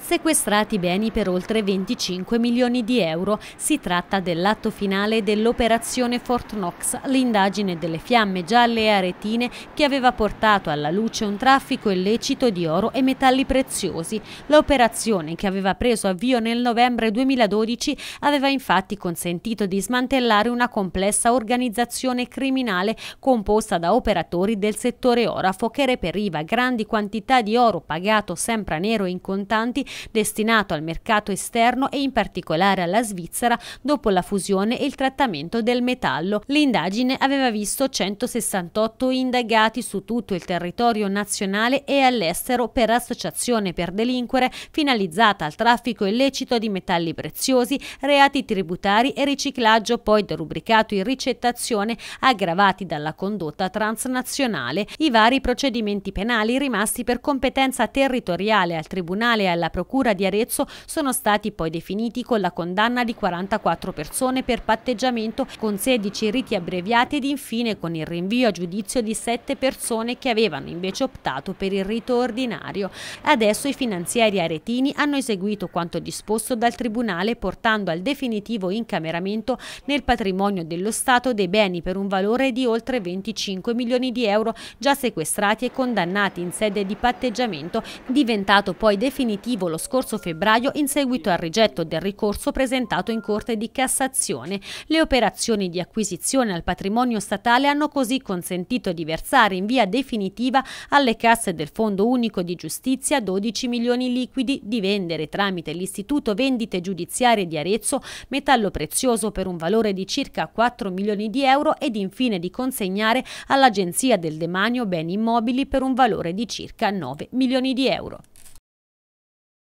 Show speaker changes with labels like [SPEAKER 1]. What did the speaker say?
[SPEAKER 1] Sequestrati beni per oltre 25 milioni di euro. Si tratta dell'atto finale dell'operazione Fort Knox, l'indagine delle fiamme gialle e aretine che aveva portato alla luce un traffico illecito di oro e metalli preziosi. L'operazione che aveva preso avvio nel novembre 2012 aveva infatti consentito di smantellare una complessa organizzazione criminale composta da operatori del settore orafo che reperiva grandi quantità di oro pagato sempre a nero in contanti destinato al mercato esterno e in particolare alla Svizzera dopo la fusione e il trattamento del metallo. L'indagine aveva visto 168 indagati su tutto il territorio nazionale e all'estero per associazione per delinquere finalizzata al traffico illecito di metalli preziosi, reati tributari e riciclaggio poi derubricato in ricettazione aggravati dalla condotta transnazionale. I vari procedimenti penali rimasti per competenza territoriale al Tribunale e alla Procura Procura di Arezzo sono stati poi definiti con la condanna di 44 persone per patteggiamento con 16 riti abbreviati ed infine con il rinvio a giudizio di 7 persone che avevano invece optato per il rito ordinario. Adesso i finanzieri aretini hanno eseguito quanto disposto dal Tribunale portando al definitivo incameramento nel patrimonio dello Stato dei beni per un valore di oltre 25 milioni di euro già sequestrati e condannati in sede di patteggiamento, diventato poi definitivo lo scorso febbraio in seguito al rigetto del ricorso presentato in Corte di Cassazione. Le operazioni di acquisizione al patrimonio statale hanno così consentito di versare in via definitiva alle casse del Fondo Unico di Giustizia 12 milioni liquidi, di vendere tramite l'Istituto Vendite Giudiziarie di Arezzo metallo prezioso per un valore di circa 4 milioni di euro ed infine di consegnare all'Agenzia del Demanio beni immobili per un valore di circa 9 milioni di euro.